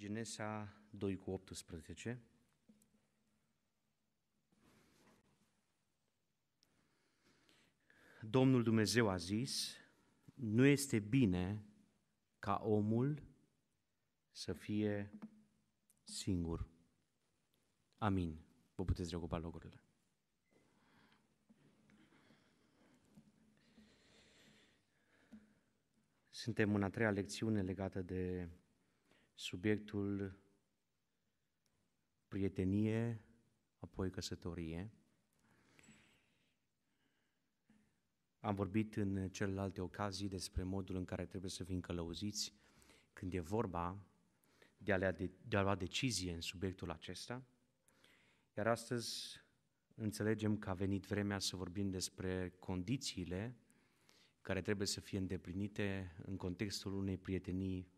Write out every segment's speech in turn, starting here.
Genesa 2 cu 18. Domnul Dumnezeu a zis, nu este bine ca omul să fie singur. Amin. Vă puteți reocupa locurile. Suntem în a treia lecțiune legată de subiectul prietenie, apoi căsătorie. Am vorbit în celelalte ocazii despre modul în care trebuie să fim călăuziți când e vorba de a, de, de a lua decizie în subiectul acesta. Iar astăzi înțelegem că a venit vremea să vorbim despre condițiile care trebuie să fie îndeplinite în contextul unei prietenii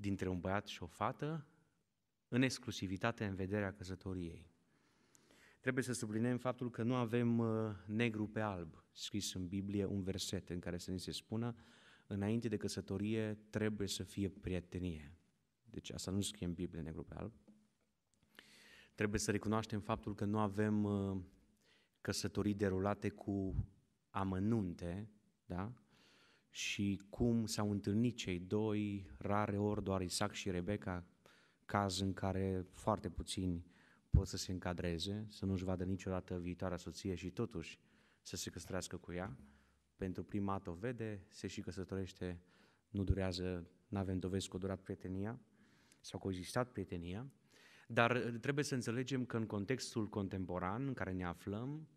dintre un băiat și o fată în exclusivitate în vederea căsătoriei. Trebuie să subliniem faptul că nu avem uh, negru pe alb scris în Biblie un verset în care să ni se spună înainte de căsătorie trebuie să fie prietenie. Deci asta nu scrie în Biblie negru pe alb. Trebuie să recunoaștem faptul că nu avem uh, căsătorii derulate cu amănunte, da? și cum s-au întâlnit cei doi, rare ori doar Isaac și Rebecca, caz în care foarte puțini pot să se încadreze, să nu-și vadă niciodată viitoarea soție și totuși să se căsătorească cu ea. Pentru prima dată o vede, se și căsătorește, nu durează, nu avem dovezi că a durat prietenia sau că a existat prietenia, dar uh, trebuie să înțelegem că în contextul contemporan în care ne aflăm,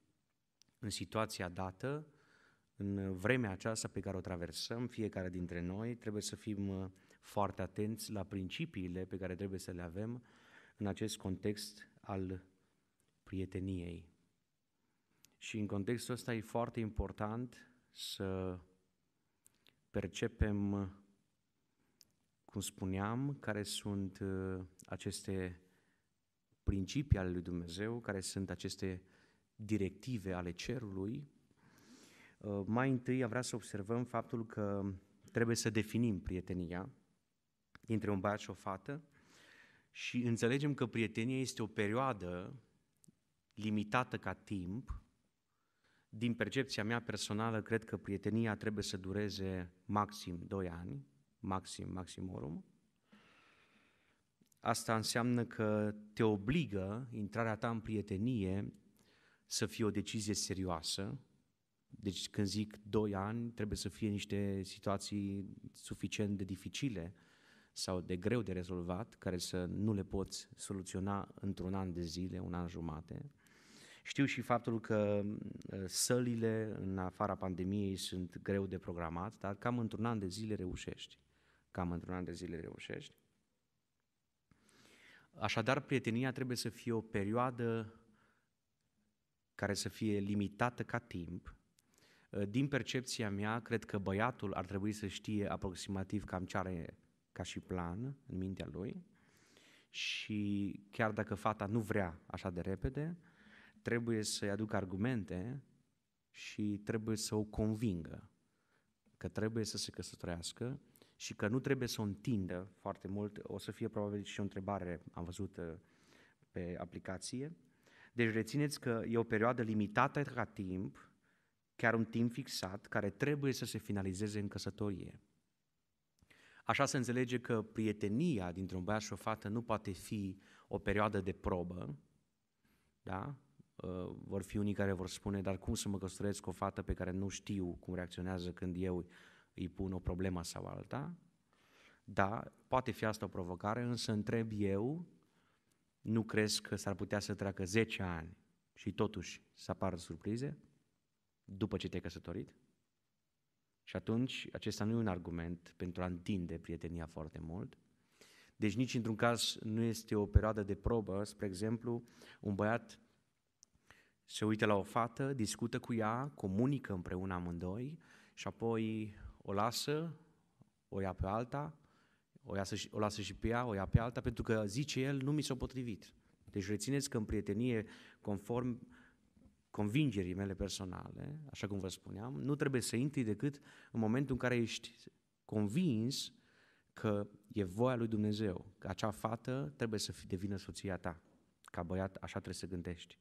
în situația dată, în vremea aceasta pe care o traversăm, fiecare dintre noi, trebuie să fim uh, foarte atenți la principiile pe care trebuie să le avem în acest context al prieteniei. Și în contextul ăsta e foarte important să percepem, cum spuneam, care sunt uh, aceste principii ale lui Dumnezeu, care sunt aceste directive ale cerului Uh, mai întâi a vrea să observăm faptul că trebuie să definim prietenia dintre un băiat și o fată și înțelegem că prietenia este o perioadă limitată ca timp. Din percepția mea personală, cred că prietenia trebuie să dureze maxim 2 ani, maxim, maximorum. Asta înseamnă că te obligă intrarea ta în prietenie să fie o decizie serioasă, deci când zic 2 ani, trebuie să fie niște situații suficient de dificile sau de greu de rezolvat, care să nu le poți soluționa într-un an de zile, un an jumate. Știu și faptul că ă, sălile în afara pandemiei sunt greu de programat, dar cam într-un an de zile reușești. Cam într-un an de zile reușești. Așadar, prietenia trebuie să fie o perioadă care să fie limitată ca timp, Eh, din percepția mea, cred că băiatul ar trebui să știe aproximativ cam ce are ca și plan în mintea lui și chiar dacă fata nu vrea așa de repede, trebuie să-i aducă argumente și trebuie să o convingă că trebuie să se căsătorească și că nu trebuie să o întindă foarte mult. O să fie probabil și o întrebare, am văzut eh, pe aplicație. Deci rețineți că e o perioadă limitată ca timp, chiar un timp fixat care trebuie să se finalizeze în căsătorie. Așa se înțelege că prietenia dintre un băiat și o fată nu poate fi o perioadă de probă, da? Ă, vor fi unii care vor spune, dar cum să mă căsătoresc cu o fată pe care nu știu cum reacționează când eu îi pun o problemă sau alta? Da, poate fi asta o provocare, însă întreb eu, nu crezi că s-ar putea să treacă 10 ani și totuși să apară surprize? după ce te-ai căsătorit. Și atunci acesta nu e un argument pentru a întinde prietenia foarte mult. Deci nici într-un caz nu este o perioadă de probă. Spre exemplu, un băiat se uită la o fată, discută cu ea, comunică împreună amândoi și apoi o lasă, o ia pe alta, o, ia și, o lasă și pe ea, o ia pe alta, pentru că zice el, nu mi s-a potrivit. Deci rețineți că în prietenie, conform convingerii mele personale, așa cum vă spuneam, nu trebuie să intri decât în momentul în care ești convins că e voia lui Dumnezeu, că acea fată trebuie să devină soția ta. Ca băiat, așa trebuie să gândești.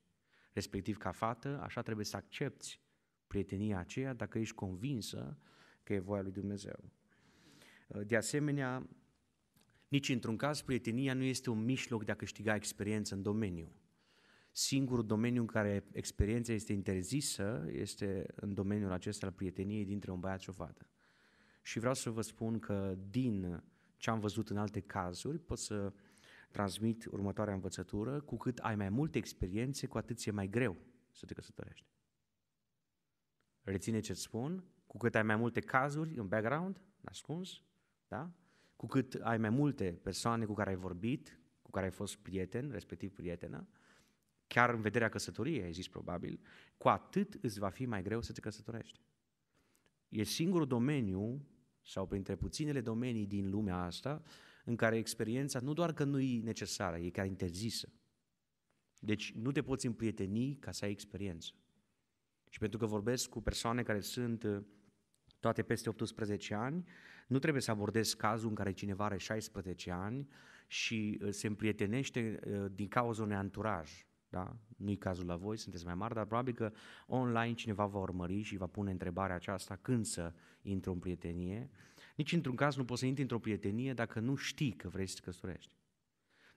Respectiv, ca fată, așa trebuie să accepti prietenia aceea dacă ești convinsă că e voia lui Dumnezeu. De asemenea, nici într-un caz prietenia nu este un mijloc de a câștiga experiență în domeniu. Singurul domeniu în care experiența este interzisă este în domeniul acesta al prieteniei dintre un băiat și o fată. Și vreau să vă spun că din ce am văzut în alte cazuri pot să transmit următoarea învățătură, cu cât ai mai multe experiențe, cu atât e mai greu să te căsătorești. Reține ce-ți spun, cu cât ai mai multe cazuri în background, ascuns, da? cu cât ai mai multe persoane cu care ai vorbit, cu care ai fost prieten, respectiv prietenă, chiar în vederea căsătoriei, ai zis probabil, cu atât îți va fi mai greu să te căsătorești. E singurul domeniu, sau printre puținele domenii din lumea asta, în care experiența nu doar că nu e necesară, e chiar interzisă. Deci nu te poți împrieteni ca să ai experiență. Și pentru că vorbesc cu persoane care sunt uh, toate peste 18 ani, nu trebuie să abordez cazul în care cineva are 16 ani și uh, se împrietenește uh, din cauza unui anturaj da? Nu-i cazul la voi, sunteți mai mari, dar probabil că online cineva va urmări și va pune întrebarea aceasta când să intru în prietenie. Nici într-un caz nu poți să intri într-o prietenie dacă nu știi că vrei să te căsătorești.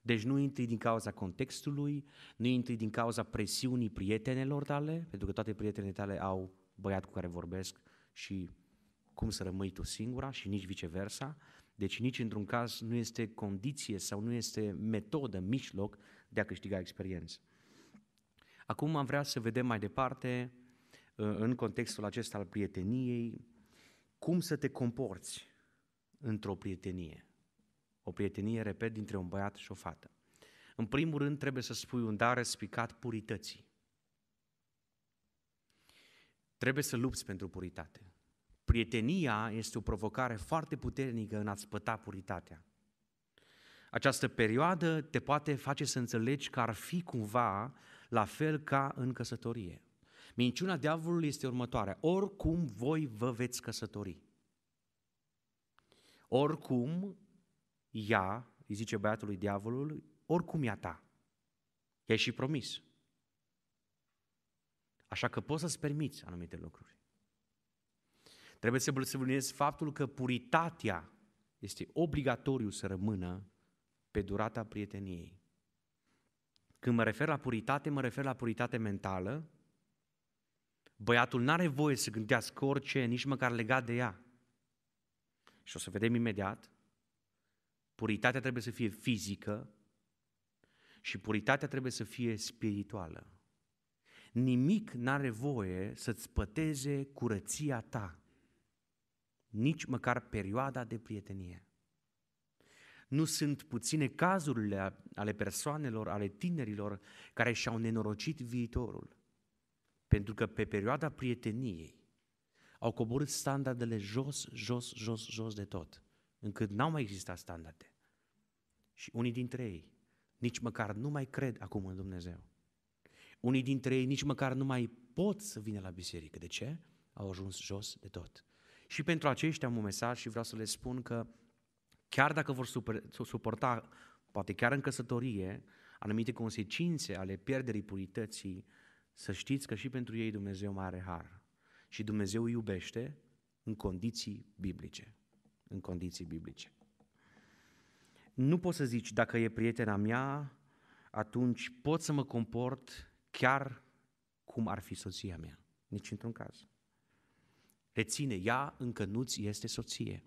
Deci nu intri din cauza contextului, nu intri din cauza presiunii prietenelor tale, pentru că toate prietenele tale au băiat cu care vorbesc și cum să rămâi tu singura și nici viceversa. Deci nici într-un caz nu este condiție sau nu este metodă, mijloc de a câștiga experiență. Acum am vrea să vedem mai departe, uh, în contextul acesta al prieteniei, cum să te comporți într-o prietenie. O prietenie, repet, dintre un băiat și o fată. În primul rând, trebuie să spui un dar răspicat purității. Trebuie să lupți pentru puritate. Prietenia este o provocare foarte puternică în a-ți păta puritatea. Această perioadă te poate face să înțelegi că ar fi cumva la fel ca în căsătorie. Minciuna diavolului este următoarea. Oricum voi vă veți căsători. Oricum ea, îi zice băiatului diavolului, oricum ea ta. E și promis. Așa că poți să-ți permiți anumite lucruri. Trebuie să subliniez faptul că puritatea este obligatoriu să rămână pe durata prieteniei. Când mă refer la puritate, mă refer la puritate mentală. Băiatul nu are voie să gândească orice, nici măcar legat de ea. Și o să vedem imediat. Puritatea trebuie să fie fizică și puritatea trebuie să fie spirituală. Nimic nu are voie să-ți păteze curăția ta, nici măcar perioada de prietenie. Nu sunt puține cazurile ale persoanelor, ale tinerilor care și-au nenorocit viitorul, pentru că pe perioada prieteniei au coborât standardele jos, jos, jos, jos de tot, încât n-au mai existat standarde. Și unii dintre ei nici măcar nu mai cred acum în Dumnezeu. Unii dintre ei nici măcar nu mai pot să vină la biserică. De ce? Au ajuns jos de tot. Și pentru aceștia am un mesaj și vreau să le spun că Chiar dacă vor suporta, poate chiar în căsătorie, anumite consecințe ale pierderii purității, să știți că și pentru ei Dumnezeu mai are har. Și Dumnezeu îi iubește în condiții biblice. În condiții biblice. Nu poți să zici, dacă e prietena mea, atunci pot să mă comport chiar cum ar fi soția mea. Nici într-un caz. Reține, ea încă nu-ți este soție.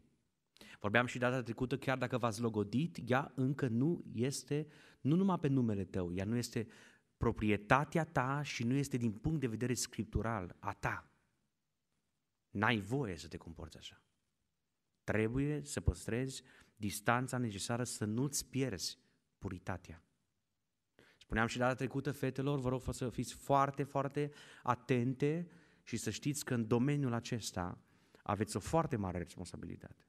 Vorbeam și data trecută, chiar dacă v-ați logodit, ea încă nu este, nu numai pe numele tău, ea nu este proprietatea ta și nu este din punct de vedere scriptural a ta. N-ai voie să te comporți așa. Trebuie să păstrezi distanța necesară să nu-ți pierzi puritatea. Spuneam și data trecută, fetelor, vă rog să fiți foarte, foarte atente și să știți că în domeniul acesta aveți o foarte mare responsabilitate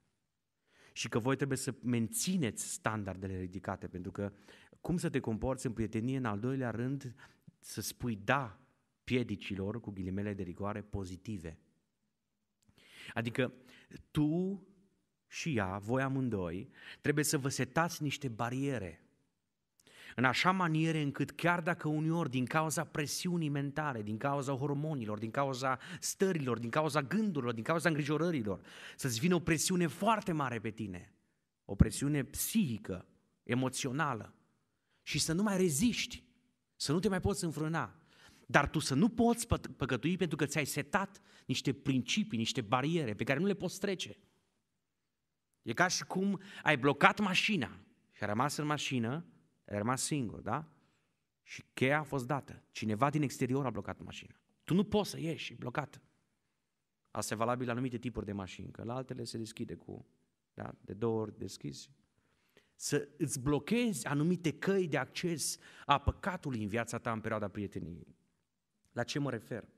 și că voi trebuie să mențineți standardele ridicate, pentru că cum să te comporți în prietenie, în al doilea rând, să spui da piedicilor, cu ghilimele de rigoare, pozitive. Adică tu și ea, voi amândoi, trebuie să vă setați niște bariere în așa maniere încât chiar dacă uneori din cauza presiunii mentale, din cauza hormonilor, din cauza stărilor, din cauza gândurilor, din cauza îngrijorărilor, să-ți vină o presiune foarte mare pe tine, o presiune psihică, emoțională și să nu mai reziști, să nu te mai poți înfrâna, dar tu să nu poți păcătui pentru că ți-ai setat niște principii, niște bariere pe care nu le poți trece. E ca și cum ai blocat mașina și a rămas în mașină el a rămas singur, da? Și cheia a fost dată. Cineva din exterior a blocat mașina. Tu nu poți să ieși, e blocată. Asta e valabil la anumite tipuri de mașini, că la altele se deschide cu, da, de două ori deschis. Să îți blochezi anumite căi de acces a păcatului în viața ta în perioada prieteniei. La ce mă refer?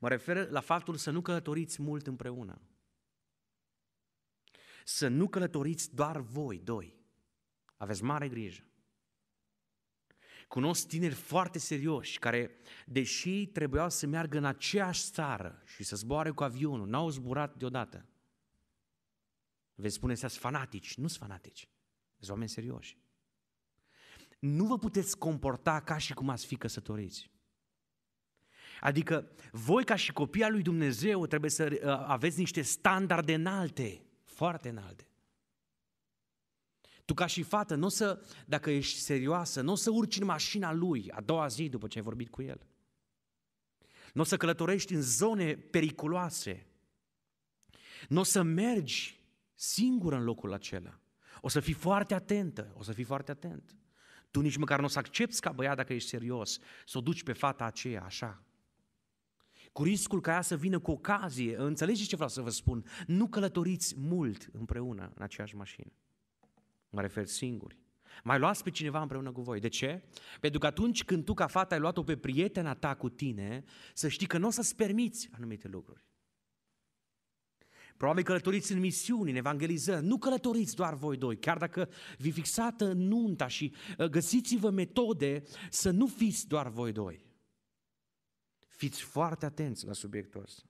Mă refer la faptul să nu călătoriți mult împreună. Să nu călătoriți doar voi doi. Aveți mare grijă. Cunosc tineri foarte serioși care, deși trebuiau să meargă în aceeași țară și să zboare cu avionul, n-au zburat deodată. Veți spune să fanatici. Nu sunt fanatici. Sunt oameni serioși. Nu vă puteți comporta ca și cum ați fi căsătoriți. Adică voi ca și copii al lui Dumnezeu trebuie să uh, aveți niște standarde înalte, foarte înalte. Tu ca și fată, nu o să, dacă ești serioasă, nu o să urci în mașina lui a doua zi după ce ai vorbit cu el. Nu o să călătorești în zone periculoase. Nu o să mergi singur în locul acela. O să fii foarte atentă, o să fii foarte atent. Tu nici măcar nu o să accepti ca băiat dacă ești serios, să o duci pe fata aceea așa. Cu riscul ca ea să vină cu ocazie, înțelegeți ce vreau să vă spun, nu călătoriți mult împreună în aceeași mașină. Mă refer singuri. Mai luați pe cineva împreună cu voi. De ce? Pentru că atunci când tu ca fată ai luat-o pe prietena ta cu tine, să știi că nu o să-ți permiți anumite lucruri. Probabil călătoriți în misiuni, în evangelizări. Nu călătoriți doar voi doi, chiar dacă vi fixată nunta și ă, găsiți-vă metode să nu fiți doar voi doi. Fiți foarte atenți la subiectul ăsta.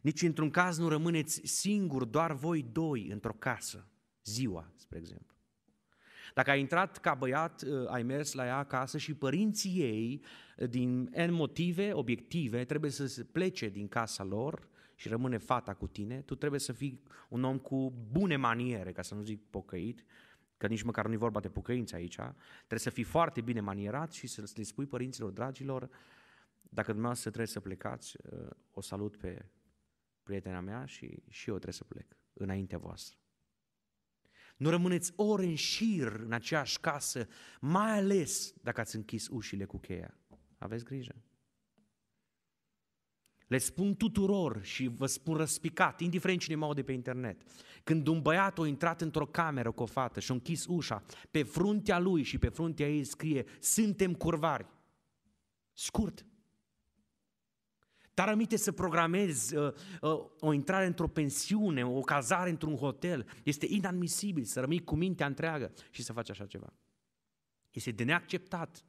Nici într-un caz nu rămâneți singuri, doar voi doi într-o casă ziua, spre exemplu. Dacă ai intrat ca băiat, uh, ai mers la ea acasă și părinții ei, uh, din N motive obiective, trebuie să se plece din casa lor și rămâne fata cu tine, tu trebuie să fii un om cu bune maniere, ca să nu zic pocăit, că nici măcar nu-i vorba de pocăință aici, trebuie să fii foarte bine manierat și să le spui părinților, dragilor, dacă dumneavoastră trebuie să plecați, uh, o salut pe prietena mea și, și eu trebuie să plec înaintea voastră. Nu rămâneți ore în șir în aceeași casă, mai ales dacă ați închis ușile cu cheia. Aveți grijă. Le spun tuturor și vă spun răspicat, indiferent cine mă de pe internet, când un băiat a intrat într-o cameră cu o fată și a închis ușa, pe fruntea lui și pe fruntea ei scrie, suntem curvari. Scurt. Dar aminte să programezi uh, uh, o intrare într-o pensiune, o cazare într-un hotel. Este inadmisibil să rămâi cu mintea întreagă și să faci așa ceva. Este de neacceptat.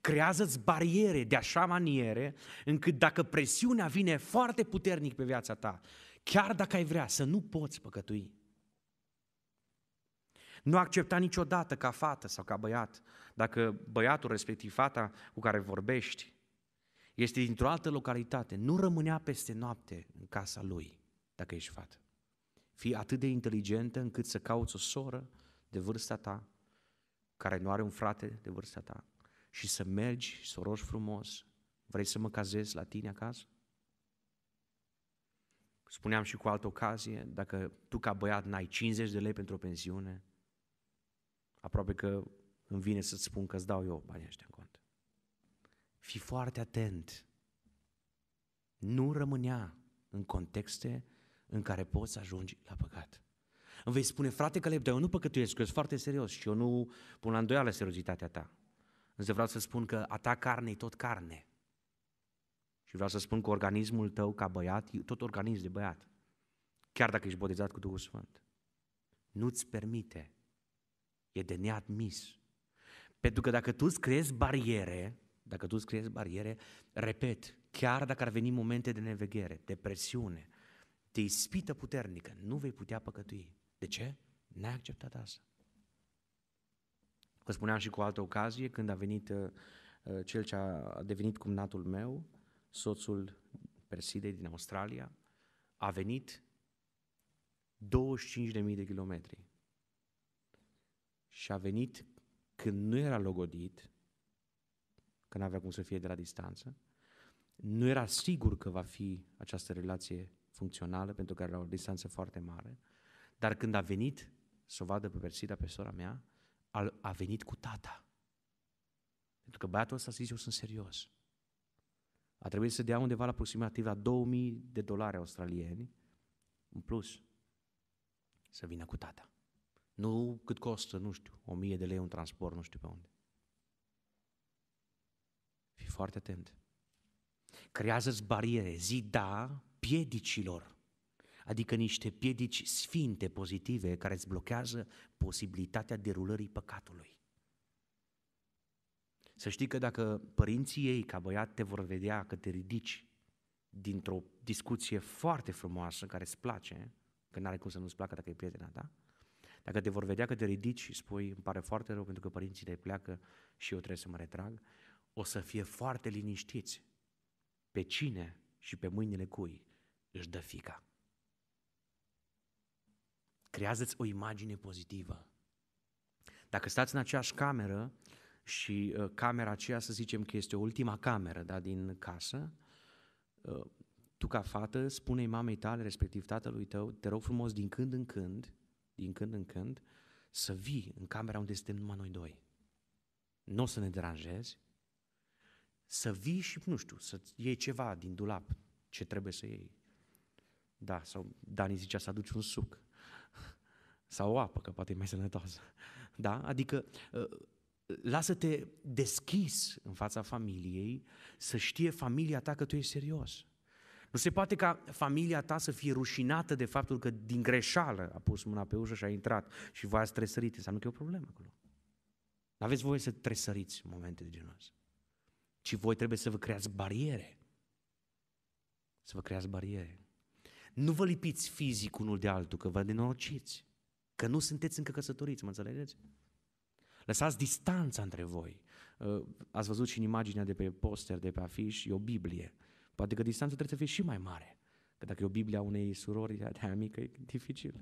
Creează-ți bariere de așa maniere încât dacă presiunea vine foarte puternic pe viața ta, chiar dacă ai vrea să nu poți păcătui. Nu accepta niciodată ca fată sau ca băiat, dacă băiatul respectiv fata cu care vorbești este dintr-o altă localitate, nu rămânea peste noapte în casa lui, dacă ești fată. Fii atât de inteligentă încât să cauți o soră de vârsta ta, care nu are un frate de vârsta ta, și să mergi, să rogi frumos, vrei să mă cazezi la tine acasă? Spuneam și cu altă ocazie, dacă tu ca băiat n-ai 50 de lei pentru o pensiune, aproape că îmi vine să-ți spun că îți dau eu banii ăștia acolo. Fi foarte atent. Nu rămânea în contexte în care poți să ajungi la păcat. Îmi vei spune, frate Caleb, dar eu nu păcătuiesc, eu sunt foarte serios și eu nu pun la îndoială seriozitatea ta. Însă vreau să spun că a ta carne e tot carne. Și vreau să spun că organismul tău ca băiat e tot organism de băiat. Chiar dacă ești botezat cu Duhul Sfânt. Nu-ți permite. E de neadmis. Pentru că dacă tu îți creezi bariere dacă tu îți bariere, repet, chiar dacă ar veni momente de neveghere, depresiune, te ispită puternică, nu vei putea păcătui. De ce? N-ai acceptat asta. Vă spuneam și cu o altă ocazie, când a venit uh, uh cel ce a devenit cumnatul meu, soțul Persidei din Australia, a venit 25.000 de kilometri. Și a venit când nu era logodit, că nu avea cum să fie de la distanță. Nu era sigur că va fi această relație funcțională, pentru că era o distanță foarte mare, dar când a venit să o vadă pe Persida, pe sora mea, a, venit cu tata. Pentru că băiatul ăsta zis, eu sunt serios. A trebuit să dea undeva la aproximativ la 2000 de dolari australieni, în plus, să vină cu tata. Nu cât costă, nu știu, 1000 de lei un transport, nu știu pe unde. Fii foarte atent. Creează-ți bariere, zi da piedicilor, adică niște piedici sfinte, pozitive, care îți blochează posibilitatea derulării păcatului. Să știi că dacă părinții ei, ca băiat, te vor vedea că te ridici dintr-o discuție foarte frumoasă, care îți place, că n-are cum să nu-ți placă dacă e prietena ta, dacă te vor vedea că te ridici și spui, îmi pare foarte rău pentru că părinții te pleacă și eu trebuie să mă retrag, o să fie foarte liniștiți pe cine și pe mâinile cui își dă fica. Creează-ți o imagine pozitivă. Dacă stați în aceeași cameră și uh, camera aceea, să zicem că este ultima cameră da, din casă, uh, tu ca fată spune mamei tale, respectiv tatălui tău, te rog frumos din când în când, din când în când, să vii în camera unde suntem numai noi doi. Nu o să ne deranjezi, să vii și, nu știu, să iei ceva din dulap, ce trebuie să iei. Da, sau Dani zicea să aduci un suc sau o apă, că poate e mai sănătoasă. Da? Adică ă, lasă-te deschis în fața familiei să știe familia ta că tu ești serios. Nu se poate ca familia ta să fie rușinată de faptul că din greșeală a pus mâna pe ușă și a intrat și voi ați tresărit. Înseamnă că e o problemă acolo. Nu aveți voie să tresăriți în momente de genul ăsta ci voi trebuie să vă creați bariere. Să vă creați bariere. Nu vă lipiți fizic unul de altul, că vă denorociți, că nu sunteți încă căsătoriți, mă înțelegeți? Lăsați distanța între voi. Uh, ați văzut și în imaginea de pe poster, de pe afiș, e o Biblie. Poate că distanța trebuie să fie și mai mare. Că dacă e o Biblie a unei surori, de aia mică, e dificil.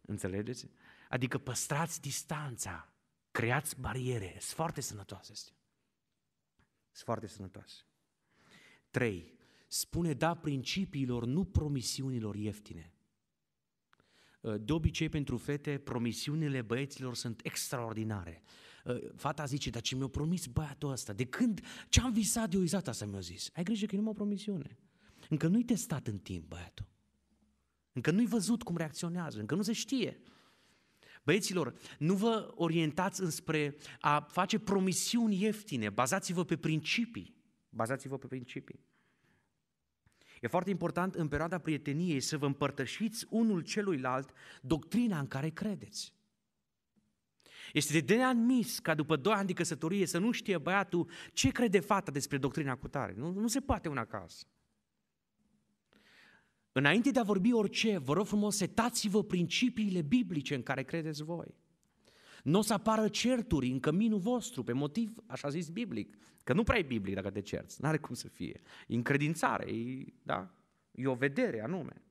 Înțelegeți? Adică păstrați distanța, creați bariere, sunt foarte sănătoase astea. Sunt foarte sănătoase. 3. Spune da principiilor, nu promisiunilor ieftine. Ă, de obicei, pentru fete, promisiunile băieților sunt extraordinare. Ă, fata zice, dar ce mi-a promis băiatul ăsta? De când? Ce-am visat eu exact asta mi-a zis? Ai grijă că e numai o promisiune. Încă nu-i testat în timp băiatul. Încă nu-i văzut cum reacționează, încă nu se știe. Băieților, nu vă orientați înspre a face promisiuni ieftine, bazați-vă pe principii. Bazați-vă pe principii. E foarte important în perioada prieteniei să vă împărtășiți unul celuilalt doctrina în care credeți. Este de neadmis ca după doi ani de căsătorie să nu știe băiatul ce crede fata despre doctrina cutare. Nu, nu se poate una acasă. Înainte de a vorbi orice, vă rog frumos, setați-vă principiile biblice în care credeți voi. Nu o să apară certuri în căminul vostru, pe motiv, așa zis, biblic. Că nu prea e biblic dacă te cerți, n-are cum să fie. E încredințare, e, da? e o vedere anume.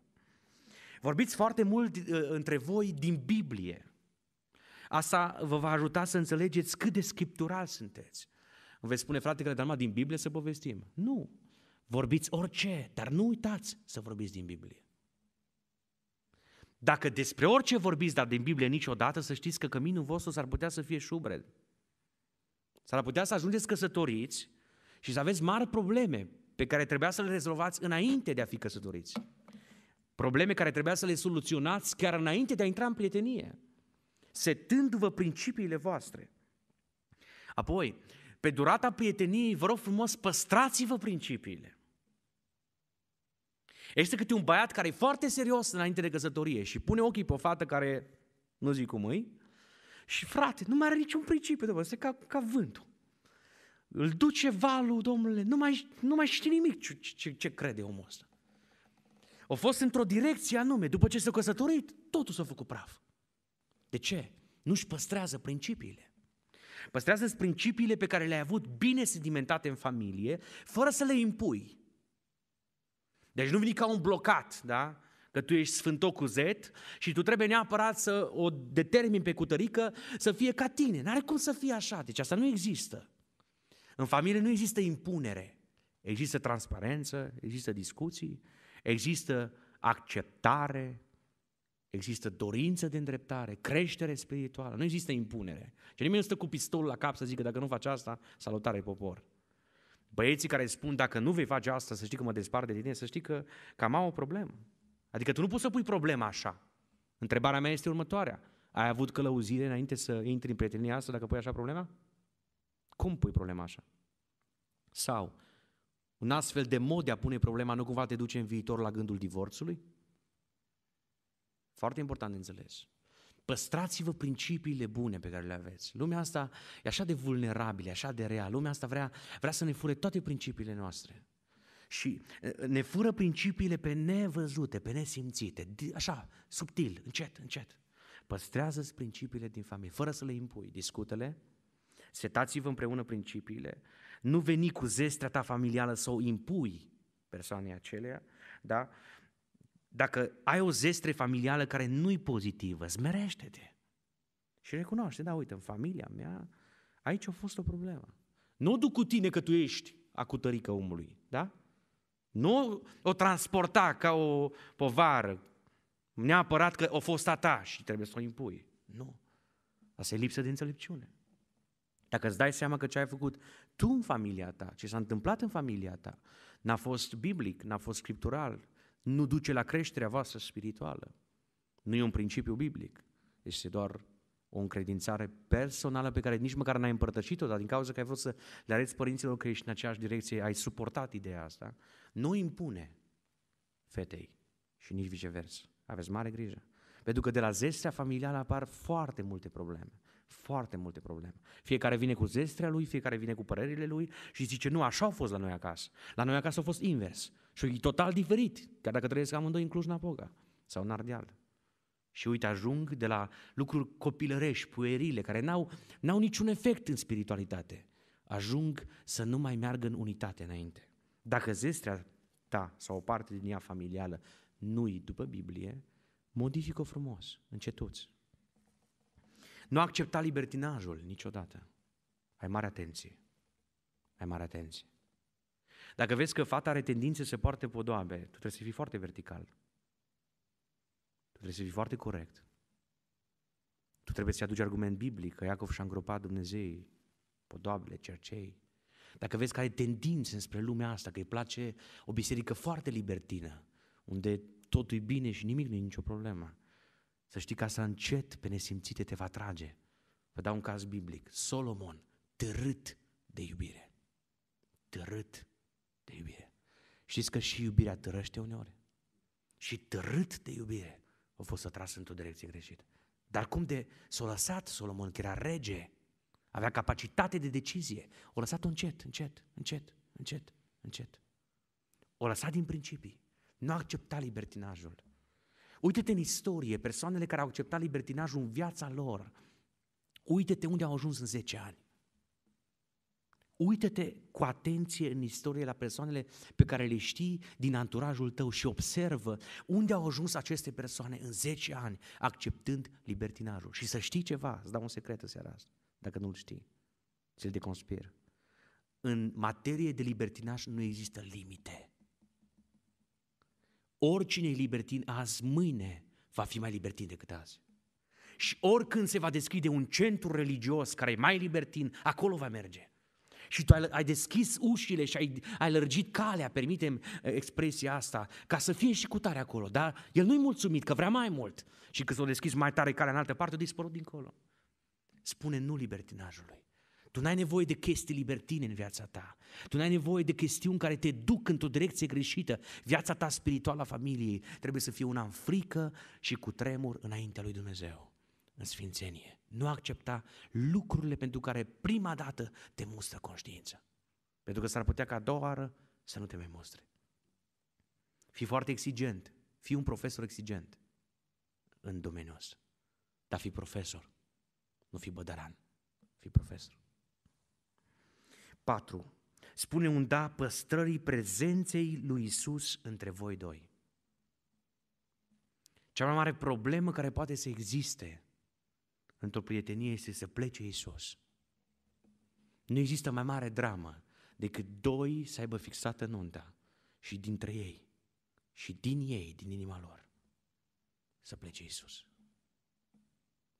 Vorbiți foarte mult uh, între voi din Biblie. Asta vă va ajuta să înțelegeți cât de scriptural sunteți. Veți spune, frate, că dar din Biblie să povestim. Nu, Vorbiți orice, dar nu uitați să vorbiți din Biblie. Dacă despre orice vorbiți, dar din Biblie niciodată, să știți că căminul vostru s-ar putea să fie șubred. S-ar putea să ajungeți căsătoriți și să aveți mari probleme pe care trebuia să le rezolvați înainte de a fi căsătoriți. Probleme care trebuia să le soluționați chiar înainte de a intra în prietenie, setându-vă principiile voastre. Apoi, pe durata prieteniei, vă rog frumos, păstrați-vă principiile. Este câte un băiat care e foarte serios înainte de căsătorie și pune ochii pe o fată care nu zic cum îi și frate, nu mai are niciun principiu, domnule, este ca, ca vântul. Îl duce valul, domnule, nu mai, nu mai știe nimic ce, ce, ce crede omul ăsta. A fost într-o direcție anume, după ce s-a căsătorit, totul s-a făcut praf. De ce? Nu-și păstrează principiile. Păstrează principiile pe care le-ai avut bine sedimentate în familie, fără să le impui. Deci nu veni ca un blocat, da? Că tu ești sfântocul Z și tu trebuie neapărat să o determini pe cutărică să fie ca tine. N-are cum să fie așa, deci asta nu există. În familie nu există impunere. Există transparență, există discuții, există acceptare, există dorință de îndreptare, creștere spirituală, nu există impunere. Și nimeni nu stă cu pistolul la cap să zică dacă nu faci asta, salutare popor. Băieții care spun, dacă nu vei face asta, să știi că mă despart de tine, să știi că cam am o problemă. Adică tu nu poți să pui problema așa. Întrebarea mea este următoarea. Ai avut călăuzire înainte să intri în prietenia asta dacă pui așa problema? Cum pui problema așa? Sau un astfel de mod de a pune problema nu cumva te duce în viitor la gândul divorțului? Foarte important de înțeles. Păstrați-vă principiile bune pe care le aveți. Lumea asta e așa de vulnerabilă, așa de rea. Lumea asta vrea, vrea să ne fure toate principiile noastre. Și ne fură principiile pe nevăzute, pe nesimțite, așa, subtil, încet, încet. Păstrează-ți principiile din familie, fără să le impui. discutele, setați-vă împreună principiile, nu veni cu zestrea ta familială să o impui persoanei acelea, da? Dacă ai o zestre familială care nu-i pozitivă, smerește-te. Și recunoaște, da, uite, în familia mea, aici a fost o problemă. Nu o duc cu tine că tu ești acutărică omului, da? Nu o transporta ca o povară, neapărat că o fost a ta și trebuie să o impui. Nu. Asta e lipsă de înțelepciune. Dacă îți dai seama că ce ai făcut tu în familia ta, ce s-a întâmplat în familia ta, n-a fost biblic, n-a fost scriptural, nu duce la creșterea voastră spirituală. Nu e un principiu biblic, este doar o încredințare personală pe care nici măcar n-ai împărtășit-o, dar din cauza că ai vrut să le arăți părinților că ești în aceeași direcție, ai suportat ideea asta, nu impune fetei și nici viceversa. Aveți mare grijă. Pentru că de la zestrea familială apar foarte multe probleme. Foarte multe probleme. Fiecare vine cu zestrea lui, fiecare vine cu părerile lui și zice, nu, așa au fost la noi acasă. La noi acasă a fost invers. Și e total diferit, chiar dacă trăiesc amândoi în Cluj-Napoca sau în Ardeal. Și uite, ajung de la lucruri copilărești, puerile, care n-au, n-au niciun efect în spiritualitate. Ajung să nu mai meargă în unitate înainte. Dacă zestrea ta sau o parte din ea familială nu-i după Biblie, modifică frumos, încetuți. Nu accepta libertinajul niciodată. Ai mare atenție. Ai mare atenție. Dacă vezi că fata are tendințe să poarte podoabe, tu trebuie să fii foarte vertical. Tu trebuie să fii foarte corect. Tu trebuie să-i aduci argument biblic, că Iacov și-a îngropat Dumnezei, podoabele, cercei. Dacă vezi că are tendințe spre lumea asta, că îi place o biserică foarte libertină, unde totul e bine și nimic nu e nicio problemă, să știi că asta încet, pe nesimțite, te va trage. Vă dau un caz biblic. Solomon, târât de iubire. Târât de iubire. Știți că și iubirea târăște uneori? Și târât de iubire a fost atras într-o direcție greșită. Dar cum de s-a lăsat Solomon, că era rege, avea capacitate de decizie, o lăsat încet, încet, încet, încet, încet. O lăsat din principii. Nu a acceptat libertinajul. uite te în istorie, persoanele care au acceptat libertinajul în viața lor, uite te unde au ajuns în 10 ani. Uită-te cu atenție în istorie la persoanele pe care le știi din anturajul tău și observă unde au ajuns aceste persoane în 10 ani, acceptând libertinajul. Și să știi ceva, îți dau un secret în seara asta, dacă nu-l știi, ți-l deconspir. În materie de libertinaj nu există limite. Oricine e libertin azi, mâine, va fi mai libertin decât azi. Și oricând se va deschide un centru religios care e mai libertin, acolo va merge. Și tu ai, ai deschis ușile și ai, ai lărgit calea, permitem expresia asta, ca să fie și cu tare acolo. Dar el nu-i mulțumit că vrea mai mult. Și când s-o deschis mai tare calea în altă parte, a dispărut dincolo. Spune nu libertinajului. Tu n-ai nevoie de chestii libertine în viața ta. Tu n-ai nevoie de chestiuni care te duc într-o direcție greșită. Viața ta spirituală a familiei trebuie să fie una în frică și cu tremur înaintea lui Dumnezeu în sfințenie. Nu accepta lucrurile pentru care prima dată te mustră conștiința. Pentru că s-ar putea ca a doua oară să nu te mai mustre. Fii foarte exigent, fii un profesor exigent în domeniul ăsta. Dar fi profesor, nu fi bădăran, fi profesor. 4. Spune un da păstrării prezenței lui Isus între voi doi. Cea mai mare problemă care poate să existe într-o prietenie este să plece Iisus. Nu există mai mare dramă decât doi să aibă fixată nunta și dintre ei și din ei, din inima lor, să plece Iisus.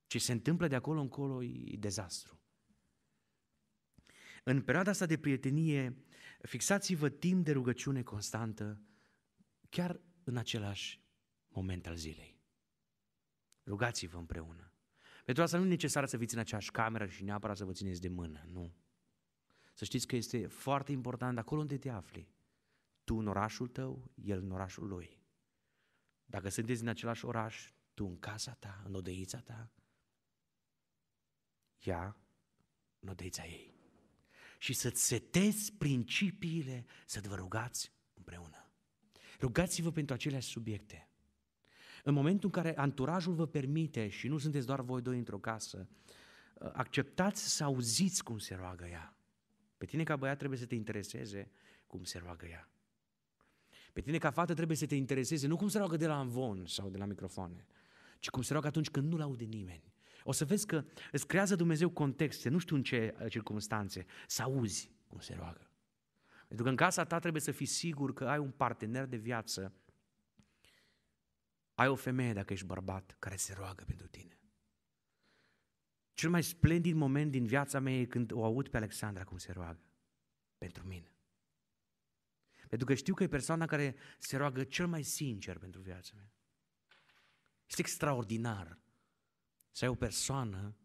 Ce se întâmplă de acolo încolo e dezastru. În perioada asta de prietenie, fixați-vă timp de rugăciune constantă, chiar în același moment al zilei. Rugați-vă împreună. Pentru asta nu e necesar să fiți în aceeași cameră și neapărat să vă țineți de mână, nu. Să știți că este foarte important acolo unde te afli. Tu în orașul tău, el în orașul lui. Dacă sunteți în același oraș, tu în casa ta, în odăița ta, ea în odăița ei. Și să-ți setezi principiile, să vă rugați împreună. Rugați-vă pentru aceleași subiecte. În momentul în care anturajul vă permite și nu sunteți doar voi doi într-o casă, uh, acceptați să auziți cum se roagă ea. Pe tine ca băiat trebuie să te intereseze cum se roagă ea. Pe tine ca fată trebuie să te intereseze nu cum se roagă de la anvon sau de la microfoane, ci cum se roagă atunci când nu-l aude nimeni. O să vezi că îți creează Dumnezeu contexte, nu știu în ce uh, circunstanțe, să auzi cum se roagă. Pentru că în casa ta trebuie să fii sigur că ai un partener de viață ai o femeie, dacă ești bărbat, care se roagă pentru tine. Cel mai splendid moment din viața mea e când o aud pe Alexandra cum se roagă pentru mine. Pentru că știu că e persoana care se roagă cel mai sincer pentru viața mea. Este extraordinar să ai o persoană,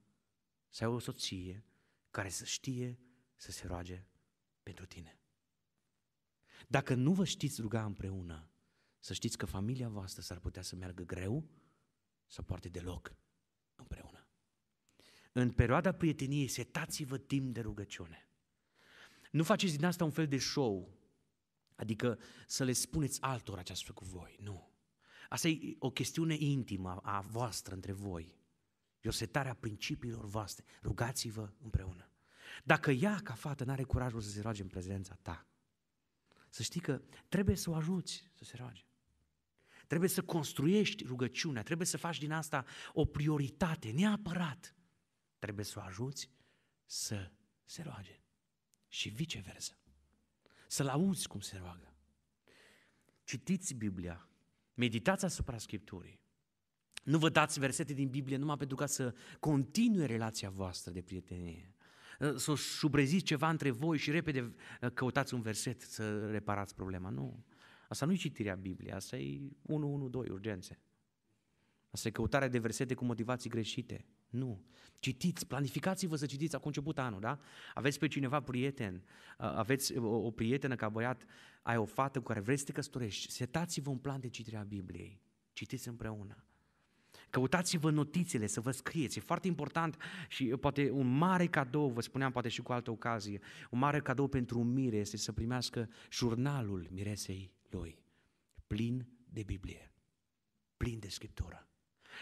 să ai o soție care să știe să se roage pentru tine. Dacă nu vă știți ruga împreună, să știți că familia voastră s-ar putea să meargă greu sau poate deloc împreună. În perioada prieteniei, setați-vă timp de rugăciune. Nu faceți din asta un fel de show, adică să le spuneți altora ce ați făcut voi, nu. Asta e o chestiune intimă a voastră între voi. E o setare a principiilor voastre. Rugați-vă împreună. Dacă ea, ca fată, nu are curajul să se roage în prezența ta, să știi că trebuie să o ajuți să se roage. Trebuie să construiești rugăciunea, trebuie să faci din asta o prioritate, neapărat. Trebuie să o ajuți să se roage și viceversa. Să-l auzi cum se roagă. Citiți Biblia, meditați asupra Scripturii. Nu vă dați versete din Biblie numai pentru ca să continue relația voastră de prietenie. Să subreziți ceva între voi și repede uh, căutați un verset să reparați problema. Nu. Asta nu e citirea Bibliei, asta e 112, urgențe. Asta e căutarea de versete cu motivații greșite. Nu. Citiți, planificați-vă să citiți. Acum început anul, da? Aveți pe cineva prieten, aveți o, o prietenă ca băiat, ai o fată cu care vreți să te căsătorești. Setați-vă un plan de citire a Bibliei. Citiți împreună. Căutați-vă notițele să vă scrieți, e foarte important și poate un mare cadou, vă spuneam poate și cu altă ocazie, un mare cadou pentru un mire este să primească jurnalul miresei lui, plin de Biblie, plin de Scriptură.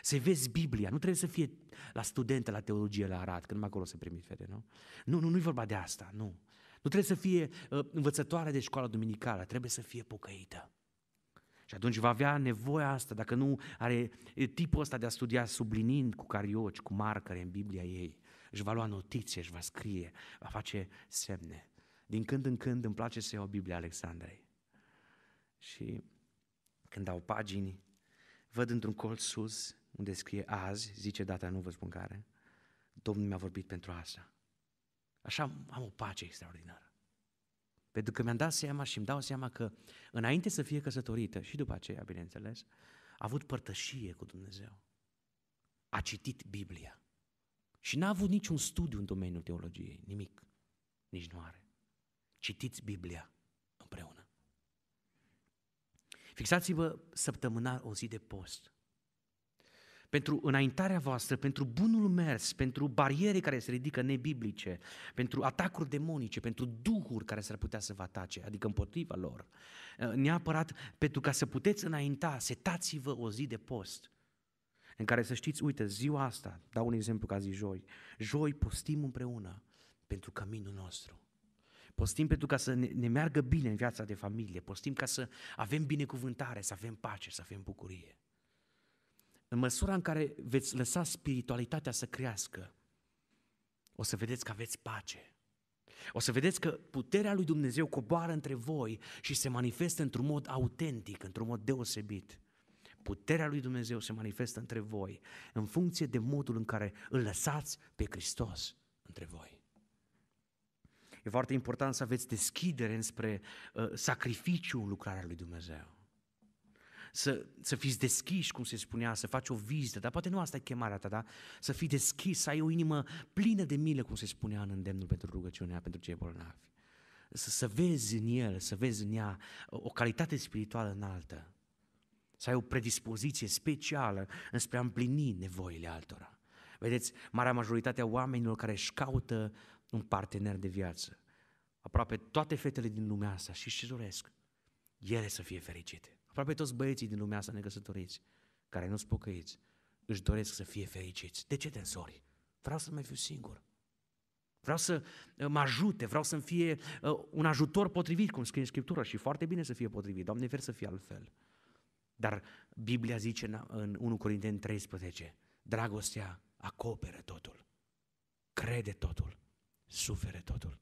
Să vezi Biblia, nu trebuie să fie la studentă, la teologie, la arat, că numai acolo se primit fete, nu? Nu, nu, nu-i vorba de asta, nu. Nu trebuie să fie uh, învățătoare de școală duminicală, trebuie să fie pocăită. Și atunci va avea nevoia asta, dacă nu are tipul ăsta de a studia sublinind cu carioci, cu marcare în Biblia ei, își va lua notițe, își va scrie, va face semne. Din când în când îmi place să iau Biblia Alexandrei și când dau pagini, văd într-un colț sus, unde scrie azi, zice data, nu vă spun care, Domnul mi-a vorbit pentru asta. Așa am o pace extraordinară. Pentru că mi-am dat seama și îmi dau seama că înainte să fie căsătorită și după aceea, bineînțeles, a avut părtășie cu Dumnezeu. A citit Biblia. Și n-a avut niciun studiu în domeniul teologiei, nimic. Nici nu are. Citiți Biblia împreună. Fixați-vă săptămânal o zi de post. Pentru înaintarea voastră, pentru bunul mers, pentru bariere care se ridică nebiblice, pentru atacuri demonice, pentru duhuri care s-ar putea să vă atace, adică împotriva lor. Eh, neapărat pentru ca să puteți înainta, setați-vă o zi de post în care să știți, uite, ziua asta, dau un exemplu ca zi joi, joi postim împreună pentru căminul nostru. Postim pentru ca să ne, ne meargă bine în viața de familie. Postim ca să avem binecuvântare, să avem pace, să avem bucurie. În măsura în care veți lăsa spiritualitatea să crească, o să vedeți că aveți pace. O să vedeți că puterea lui Dumnezeu coboară între voi și se manifestă într-un mod autentic, într-un mod deosebit. Puterea lui Dumnezeu se manifestă între voi în funcție de modul în care îl lăsați pe Hristos între voi. E foarte important să aveți deschidere înspre uh, în lucrarea lui Dumnezeu. Să, să fiți deschiși, cum se spunea, să faci o vizită, dar poate nu asta e chemarea ta, da? Să fii deschis, să ai o inimă plină de milă, cum se spunea în îndemnul pentru rugăciunea pentru cei bolnavi. Să, să vezi în el, să vezi în ea o calitate spirituală înaltă. Să ai o predispoziție specială înspre a împlini nevoile altora. Vedeți, marea majoritate a oamenilor care își caută un partener de viață. Aproape toate fetele din lumea asta și își doresc, ele să fie fericite. Aproape toți băieții din lumea asta necăsătoriți, care nu-s pocăiți, își doresc să fie fericiți. De ce te însori? Vreau să mai fiu singur. Vreau să uh, mă ajute, vreau să-mi fie uh, un ajutor potrivit, cum scrie în Scriptură, și foarte bine să fie potrivit. Doamne, vreau să fie altfel. Dar Biblia zice în 1 Corinteni 13, dragostea acoperă totul, crede totul, sufere totul.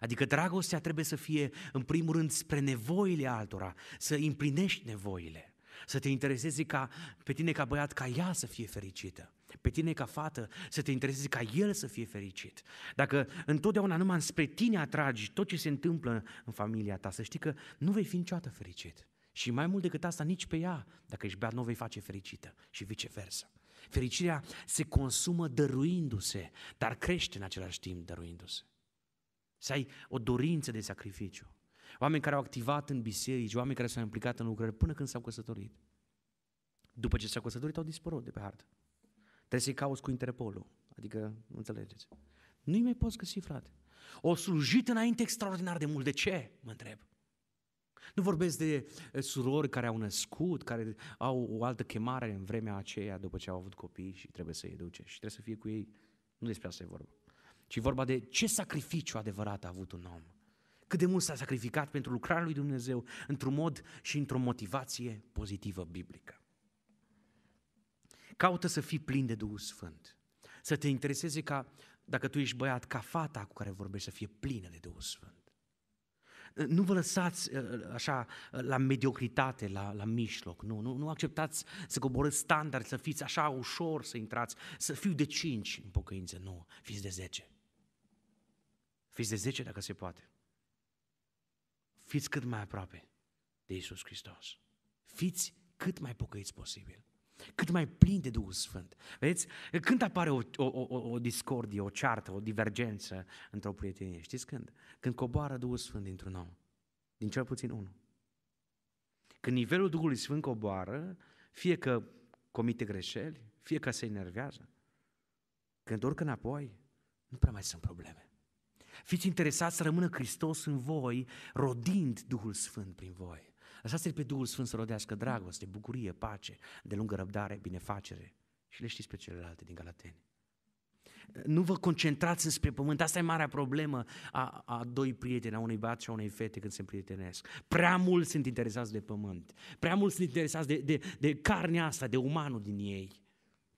Adică dragostea trebuie să fie, în primul rând, spre nevoile altora, să împlinești nevoile, să te interesezi ca, pe tine ca băiat ca ea să fie fericită, pe tine ca fată să te interesezi ca el să fie fericit. Dacă întotdeauna numai spre tine atragi tot ce se întâmplă în familia ta, să știi că nu vei fi niciodată fericit. Și mai mult decât asta, nici pe ea, dacă ești beat, nu o vei face fericită și viceversa. Fericirea se consumă dăruindu-se, dar crește în același timp dăruindu-se. Să ai o dorință de sacrificiu. Oameni care au activat în biserici, oameni care s-au implicat în lucrări până când s-au căsătorit. După ce s-au căsătorit, au dispărut de pe hartă. Trebuie să-i cauți cu Interpolul. Adică, nu înțelegeți. Nu-i mai poți găsi, frate. O slujit înainte extraordinar de mult. De ce? Mă întreb. Nu vorbesc de eh, surori care au născut, care au o altă chemare în vremea aceea după ce au avut copii și trebuie să-i educe și trebuie să fie cu ei. Nu despre asta e vorba. Ci vorba de ce sacrificiu adevărat a avut un om. Cât de mult s-a sacrificat pentru lucrarea lui Dumnezeu într-un mod și într-o motivație pozitivă biblică. Caută să fii plin de Duhul Sfânt. Să te intereseze ca, dacă tu ești băiat, ca fata cu care vorbești să fie plină de Duhul Sfânt. Nu vă lăsați uh, uh, așa uh, la mediocritate, la, la mijloc, nu, nu, nu acceptați să coborâți standard, să fiți așa ușor să intrați, să fiu de cinci în pocăință, nu, fiți de zece. Fiți de zece dacă se poate. Fiți cât mai aproape de Isus Hristos. Fiți cât mai pocăiți posibil cât mai plin de Duhul Sfânt. Vedeți? Când apare o, o, o, o discordie, o ceartă, o divergență într-o prietenie? Știți când? Când coboară Duhul Sfânt dintr-un om. Din cel puțin unul. Când nivelul Duhului Sfânt coboară, fie că comite greșeli, fie că se enervează, când urcă înapoi, nu prea mai sunt probleme. Fiți interesați să rămână Hristos în voi, rodind Duhul Sfânt prin voi. Lăsați-l pe Duhul Sfânt să rodească dragoste, bucurie, pace, de lungă răbdare, binefacere. Și le știți pe celelalte din Galateni. Nu vă concentrați înspre pământ. Asta e marea problemă a, a doi prieteni, a unui băiat și a unei fete când se prietenesc. Prea mult sunt interesați de pământ. Prea mult sunt interesați de, de, de carnea asta, de umanul din ei.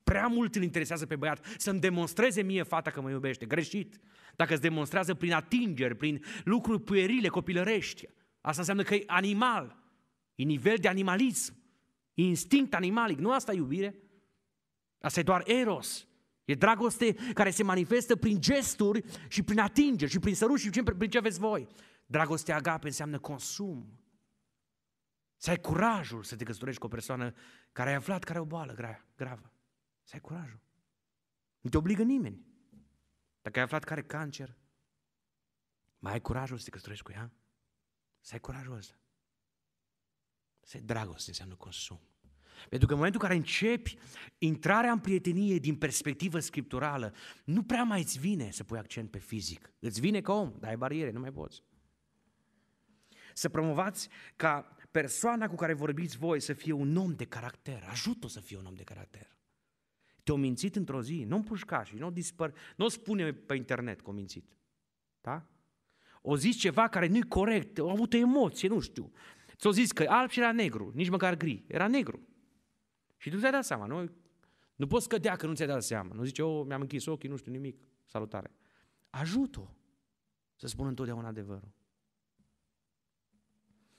Prea mult îl interesează pe băiat să-mi demonstreze mie fata că mă iubește. Greșit. Dacă îți demonstrează prin atingeri, prin lucruri puerile, copilărești, asta înseamnă că e animal. E nivel de animalism. E instinct animalic. Nu asta e iubire. Asta e doar eros. E dragoste care se manifestă prin gesturi și prin atingeri și prin săruși și prin ce aveți voi. Dragostea agape înseamnă consum. Să ai curajul să te căsătorești cu o persoană care ai aflat care are o boală gra- gravă. Să ai curajul. Nu te obligă nimeni. Dacă ai aflat care cancer, mai ai curajul să te căsătorești cu ea? Să ai curajul ăsta. Să e dragoste, înseamnă consum. Pentru că în momentul în care începi intrarea în prietenie din perspectivă scripturală, nu prea mai îți vine să pui accent pe fizic. Îți vine ca om, dar ai bariere, nu mai poți. Să promovați ca persoana cu care vorbiți voi să fie un om de caracter. Ajută-o să fie un om de caracter. Te-o mințit într-o zi, nu pușca și nu dispăr, nu spune pe internet că o mințit. Da? O zis ceva care nu-i corect, au avut o emoție, nu știu. Ți-o zis că alb și era negru, nici măcar gri, era negru. Și tu ți-ai dat seama, nu? Nu poți scădea că nu ți-ai dat seama. Nu zice, oh, mi-am închis ochii, nu știu nimic, salutare. Ajută-o să spună întotdeauna adevărul.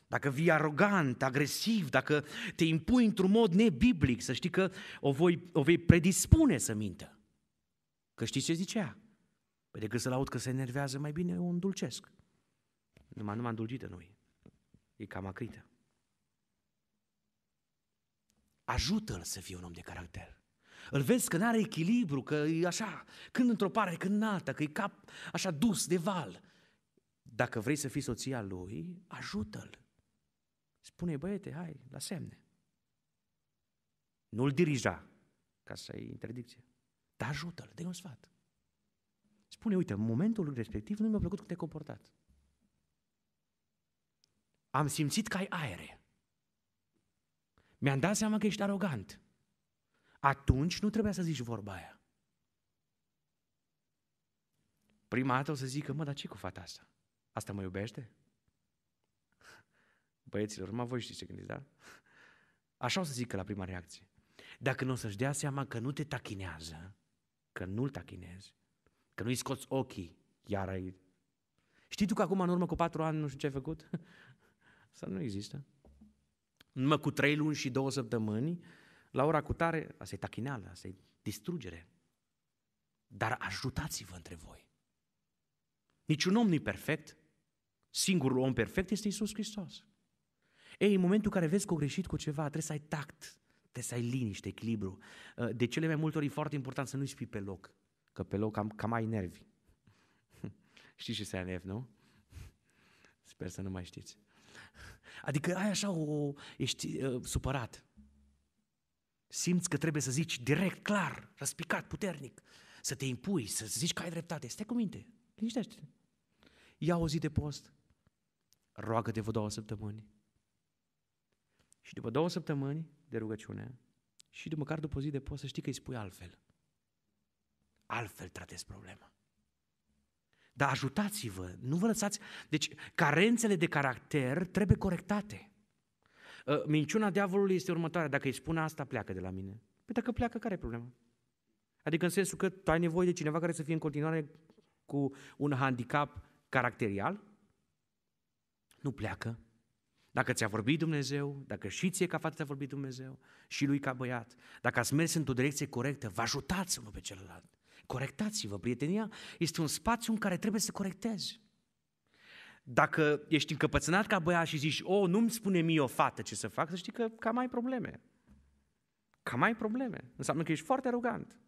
Dacă vii arogant, agresiv, dacă te impui într-un mod nebiblic, să știi că o, voi, o vei predispune să mintă. Că știi ce zicea? Păi decât să-l aud că se enervează, mai bine o îndulcesc. Numai, numai în noi e cam acrită. Ajută-l să fie un om de caracter. Îl vezi că nu are echilibru, că e așa, când într-o parte, când în alta, că e cap așa dus de val. Dacă vrei să fii soția lui, ajută-l. Spune, băiete, hai, la semne. Nu-l dirija, ca să-i interdicție. Dar ajută-l, dă un sfat. Spune, uite, în momentul respectiv nu mi-a plăcut cum te-ai comportat. Am simțit că ai aere. Mi-am dat seama că ești arogant. Atunci nu trebuia să zici vorba aia. Prima dată o să zică, mă, dar ce cu fata asta? Asta mă iubește? Băieților, mă, voi știți ce gândiți, da? Așa o să zică la prima reacție. Dacă nu o să-și dea seama că nu te tachinează, că nu-l tachinezi, că nu-i scoți ochii, iar ai... Știi tu că acum, în urmă cu patru ani, nu știu ce ai făcut? Asta nu există. Numai cu trei luni și două săptămâni, la ora cu tare, asta e tachineală, asta e distrugere. Dar ajutați-vă între voi. Niciun om nu e perfect. Singurul om perfect este Isus Hristos. Ei, în momentul în care vezi că o greșit cu ceva, trebuie să ai tact, trebuie să ai liniște, echilibru. Uh, de cele mai multe ori e foarte important să nu-i spui pe loc, că pe loc am cam ai nervi. Știți ce se ANF, nu? Sper să nu mai știți. Adică ai așa o... ești uh, supărat. Simți că trebuie să zici direct, clar, răspicat, puternic, să te impui, să zici că ai dreptate. Stai cu minte, liniștește-te. Ia o zi de post, roagă-te vă două săptămâni. Și după două săptămâni de rugăciune și de măcar după zi de post să știi că îi spui altfel. Altfel tratezi problema. Dar ajutați-vă, nu vă lăsați. Deci, carențele de caracter trebuie corectate. Ă, minciuna diavolului este următoarea. Dacă îi spune asta, pleacă de la mine. Păi dacă pleacă, care e problema? Adică în sensul că tu ai nevoie de cineva care să fie în continuare cu un handicap caracterial? Nu pleacă. Dacă ți-a vorbit Dumnezeu, dacă și ție ca fată ți-a vorbit Dumnezeu, și lui ca băiat, dacă ați mers într-o direcție corectă, vă ajutați unul pe celălalt. Corectați-vă. Prietenia este un spațiu în care trebuie să corectezi. Dacă ești încăpățânat ca băiat și zici, o, oh, nu-mi spune mie o fată ce să fac, să știi că cam mai probleme. Cam mai probleme. Înseamnă că ești foarte arogant.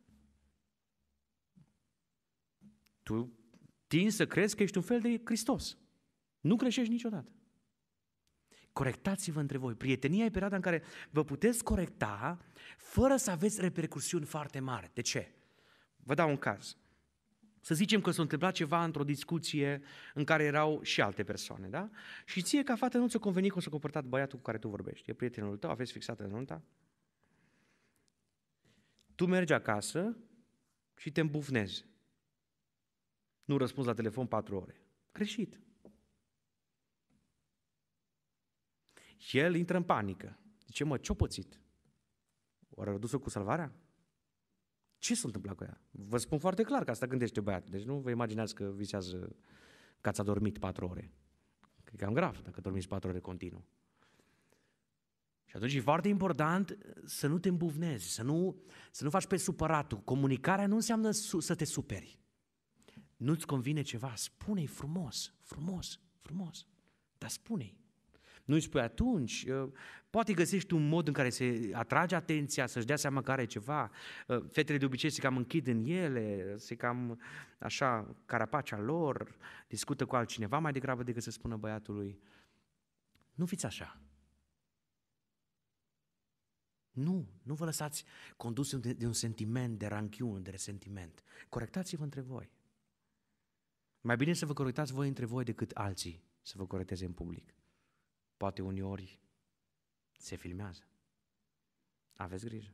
Tu tinzi să crezi că ești un fel de Hristos. Nu greșești niciodată. Corectați-vă între voi. Prietenia e perioada în care vă puteți corecta fără să aveți repercusiuni foarte mari. De ce? Vă dau un caz. Să zicem că s-a întâmplat ceva într-o discuție în care erau și alte persoane, da? Și ție ca fată nu ți-a convenit cum s-a comportat băiatul cu care tu vorbești. E prietenul tău, aveți fixată nunta. Tu mergi acasă și te îmbufnezi. Nu răspunzi la telefon patru ore. Greșit. El intră în panică. Zice, mă, ce-o pățit? Oare a dus-o cu salvarea? ce s-a întâmplat cu ea? Vă spun foarte clar că asta gândește băiatul. Deci nu vă imaginați că visează că ați adormit patru ore. Că e cam grav dacă dormiți patru ore continuu. Și atunci e foarte important să nu te îmbuvnezi, să nu, să nu faci pe supăratul. Comunicarea nu înseamnă su- să te superi. Nu-ți convine ceva, spune-i frumos, frumos, frumos. Dar spune-i. Nu îi spui atunci, uh, poate găsești un mod în care se atrage atenția, să-și dea seama care ceva. Uh, fetele de obicei se cam închid în ele, se cam, așa, carapacea lor, discută cu altcineva mai degrabă decât să spună băiatului. Nu fiți așa. Nu, nu vă lăsați condus de un sentiment de ranchiune, de resentiment. Corectați-vă între voi. Mai bine să vă corectați voi între voi decât alții să vă corecteze în public. Poate uneori se filmează. Aveți grijă.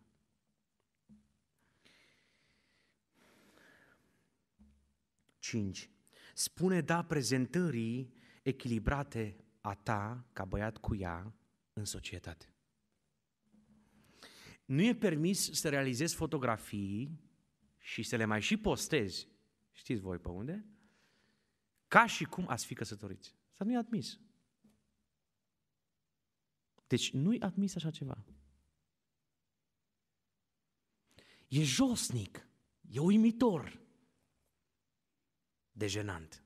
Cinci. Spune da prezentării echilibrate a ta, ca băiat cu ea, în societate. Nu e permis să realizezi fotografii și să le mai și postezi, știți voi pe unde, ca și cum ați fi căsătoriți. Să nu e admis. Deci nu-i admis așa ceva. E josnic, e uimitor, dejenant.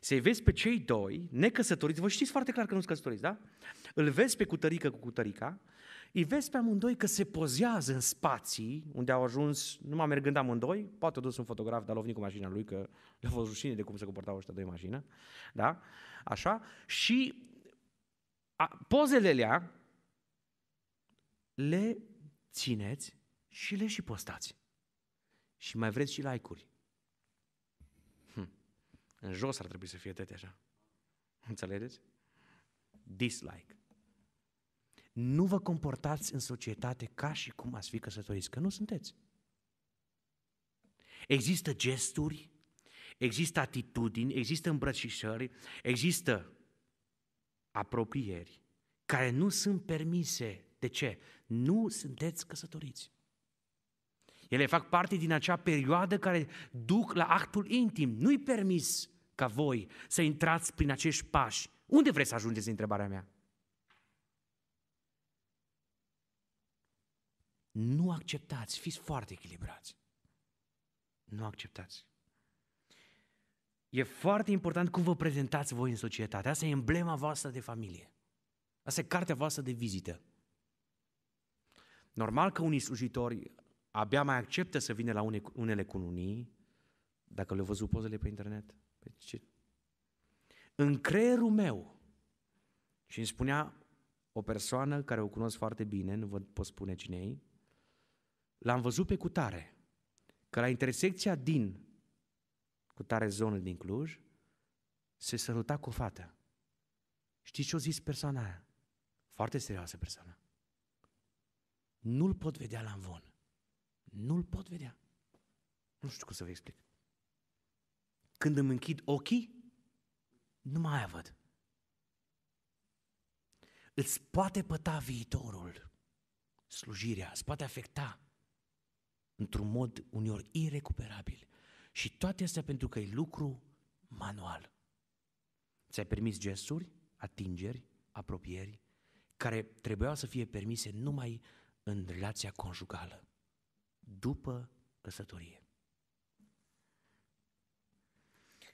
Să-i vezi pe cei doi, necăsătoriți, vă știți foarte clar că nu-s căsătoriți, da? Îl vezi pe cutărică cu cutărica, îi vezi pe amândoi că se pozează în spații unde au ajuns, Nu mai mergând amândoi, poate a dus un fotograf, dar l-a venit cu mașina lui, că le-a fost rușine de cum se comportau ăștia doi mașină, da? Așa? Și pozele alea le țineți și le și postați. Și mai vreți și like-uri. Hm. În jos ar trebui să fie tete așa. Înțelegeți? Dislike. Nu vă comportați în societate ca și cum ați fi căsătoriți, că nu sunteți. Există gesturi, există atitudini, există îmbrățișări, există apropieri care nu sunt permise. De ce? Nu sunteți căsătoriți. Ele fac parte din acea perioadă care duc la actul intim. Nu-i permis ca voi să intrați prin acești pași. Unde vreți să ajungeți, întrebarea mea? Nu acceptați, fiți foarte echilibrați. Nu acceptați. E foarte important cum vă prezentați voi în societate. Asta e emblema voastră de familie. Asta e cartea voastră de vizită. Normal că unii slujitori abia mai acceptă să vină la unele cununii, dacă le-au văzut pozele pe internet. Pe păi ce? În creierul meu, și îmi spunea o persoană care o cunosc foarte bine, nu vă pot spune cine e, l-am văzut pe cutare, că la intersecția din cu tare zonă din Cluj, se săruta cu o fată. Știți ce a zis persoana aia? Foarte serioasă persoană. Nu-l pot vedea la învon. Nu-l pot vedea. Nu știu cum să vă explic. Când îmi închid ochii, nu mai aia văd. Îți poate păta viitorul, slujirea, îți poate afecta într-un mod uneori irecuperabil. Și toate astea pentru că e lucru manual. Ți-ai permis gesturi, atingeri, apropieri, care trebuiau să fie permise numai în relația conjugală, după căsătorie.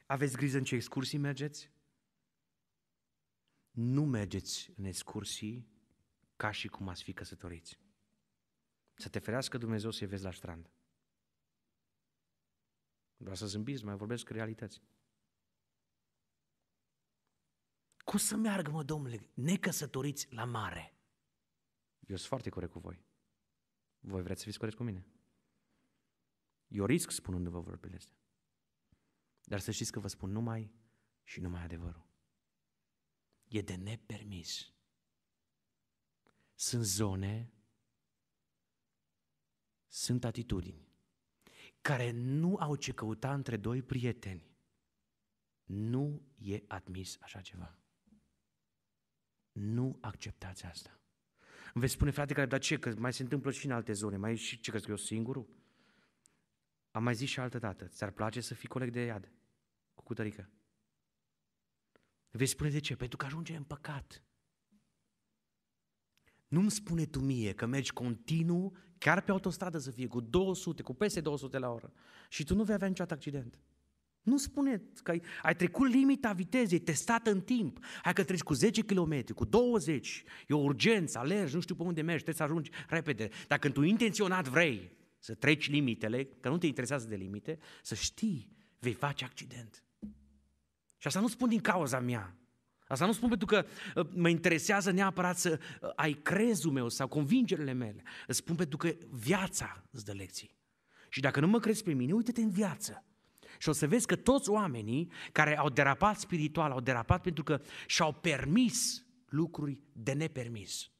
Aveți grijă în ce excursii mergeți? Nu mergeți în excursii ca și cum ați fi căsătoriți. Să te ferească Dumnezeu să-i vezi la strand. Vreau să zâmbiți, mai vorbesc realități. Cum să meargă, mă, domnule, necăsătoriți la mare? Eu sunt foarte corect cu voi. Voi vreți să fiți corect cu mine. Eu risc spunându-vă vorbele astea. Dar să știți că vă spun numai și numai adevărul. E de nepermis. Sunt zone, sunt atitudini care nu au ce căuta între doi prieteni. Nu e admis așa ceva. Nu acceptați asta. Îmi veți spune, frate, care, dar ce, că mai se întâmplă și în alte zone, mai și ce, că eu singurul? Am mai zis și altă dată, ți-ar place să fii coleg de iad, cu cutărică. Vei spune de ce? Pentru că ajunge în păcat. Nu-mi spune tu mie că mergi continuu, chiar pe autostradă să fie, cu 200, cu peste 200 la oră și tu nu vei avea niciodată accident. Nu spune că ai, ai trecut limita vitezei, testată în timp. Hai că treci cu 10 km, cu 20, e o urgență, alergi, nu știu pe unde mergi, trebuie să ajungi repede. Dacă tu intenționat vrei să treci limitele, că nu te interesează de limite, să știi, vei face accident. Și asta nu spun din cauza mea, Asta nu spun pentru că uh, mă interesează neapărat să uh, ai crezul meu sau convingerile mele. Îți spun pentru că viața îți dă lecții. Și dacă nu mă crezi pe mine, uite-te în viață. Și o să vezi că toți oamenii care au derapat spiritual, au derapat pentru că și-au permis lucruri de nepermis.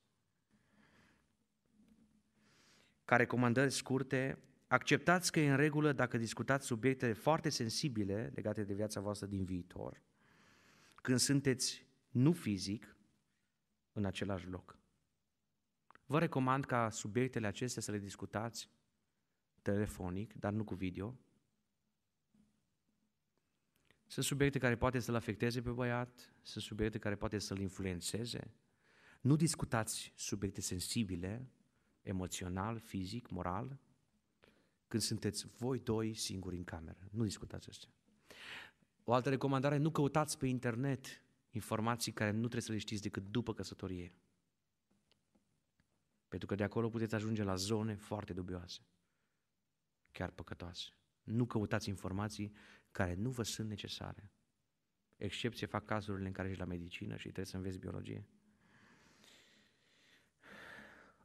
Ca recomandări scurte, acceptați că e în regulă dacă discutați subiecte foarte sensibile legate de viața voastră din viitor – când sunteți nu fizic în același loc. Vă recomand ca subiectele acestea să le discutați telefonic, dar nu cu video. Sunt subiecte care poate să-l afecteze pe băiat, sunt subiecte care poate să-l influențeze. Nu discutați subiecte sensibile, emoțional, fizic, moral, când sunteți voi doi singuri în cameră. Nu discutați asta. O altă recomandare, nu căutați pe internet informații care nu trebuie să le știți decât după căsătorie. Pentru că de acolo puteți ajunge la zone foarte dubioase, chiar păcătoase. Nu căutați informații care nu vă sunt necesare. Excepție fac cazurile în care ești la medicină și trebuie să înveți biologie.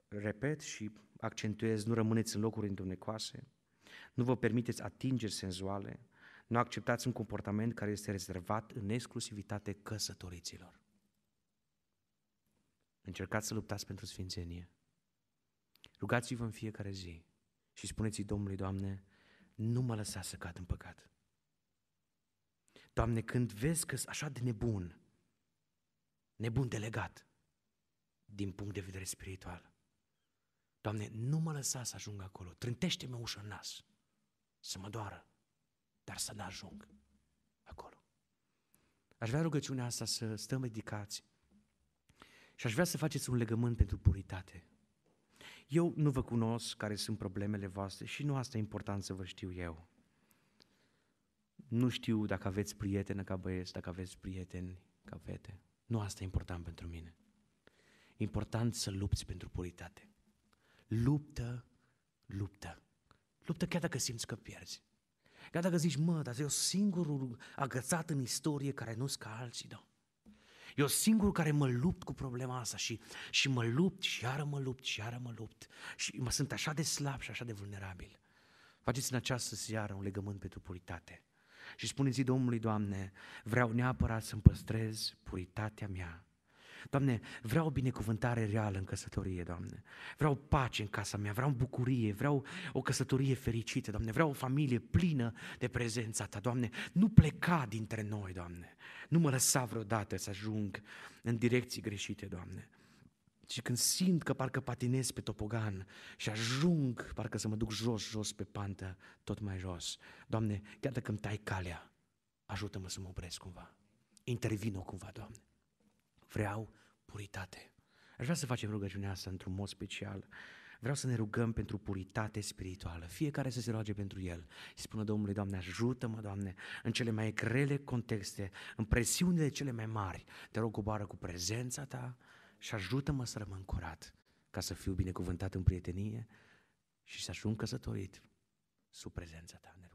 Repet și accentuez, nu rămâneți în locuri întunecoase, nu vă permiteți atingeri senzuale, nu acceptați un comportament care este rezervat în exclusivitate căsătoriților. Încercați să luptați pentru sfințenie. Rugați-vă în fiecare zi și spuneți i Domnului, Doamne, nu mă lăsa să cad în păcat. Doamne, când vezi că așa de nebun, nebun delegat, din punct de vedere spiritual, Doamne, nu mă lăsa să ajung acolo, trântește mă ușa în nas, să mă doară dar să nu ajung acolo. Aș vrea rugăciunea asta să stăm ridicați și aș vrea să faceți un legământ pentru puritate. Eu nu vă cunosc care sunt problemele voastre și nu asta e important să vă știu eu. Nu știu dacă aveți prietenă ca băieți, dacă aveți prieteni ca fete. Nu asta e important pentru mine. E important să lupți pentru puritate. Luptă, luptă. Luptă chiar dacă simți că pierzi. Chiar dacă zici, mă, dar eu singurul agățat în istorie care nu-s ca alții, da. Eu singurul care mă lupt cu problema asta și, și mă lupt și iară mă lupt și iară mă lupt și mă sunt așa de slab și așa de vulnerabil. Faceți în această seară un legământ pentru puritate și spuneți Domnului, Doamne, vreau neapărat să-mi păstrez puritatea mea Doamne, vreau o binecuvântare reală în căsătorie, Doamne. Vreau pace în casa mea, vreau bucurie, vreau o căsătorie fericită, Doamne. Vreau o familie plină de prezența Ta, Doamne. Nu pleca dintre noi, Doamne. Nu mă lăsa vreodată să ajung în direcții greșite, Doamne. Și când simt că parcă patinez pe topogan și ajung parcă să mă duc jos, jos pe pantă, tot mai jos. Doamne, chiar dacă îmi tai calea, ajută-mă să mă opresc cumva. Intervino cumva, Doamne vreau puritate. Aș vrea să facem rugăciunea asta într-un mod special. Vreau să ne rugăm pentru puritate spirituală, fiecare să se roage pentru el. Și spună Domnului, Doamne, ajută-mă, Doamne, în cele mai grele contexte, în presiunile cele mai mari. Te rog, coboară cu prezența ta și ajută-mă să rămân curat, ca să fiu binecuvântat în prietenie și să ajung căsătorit sub prezența ta. Ne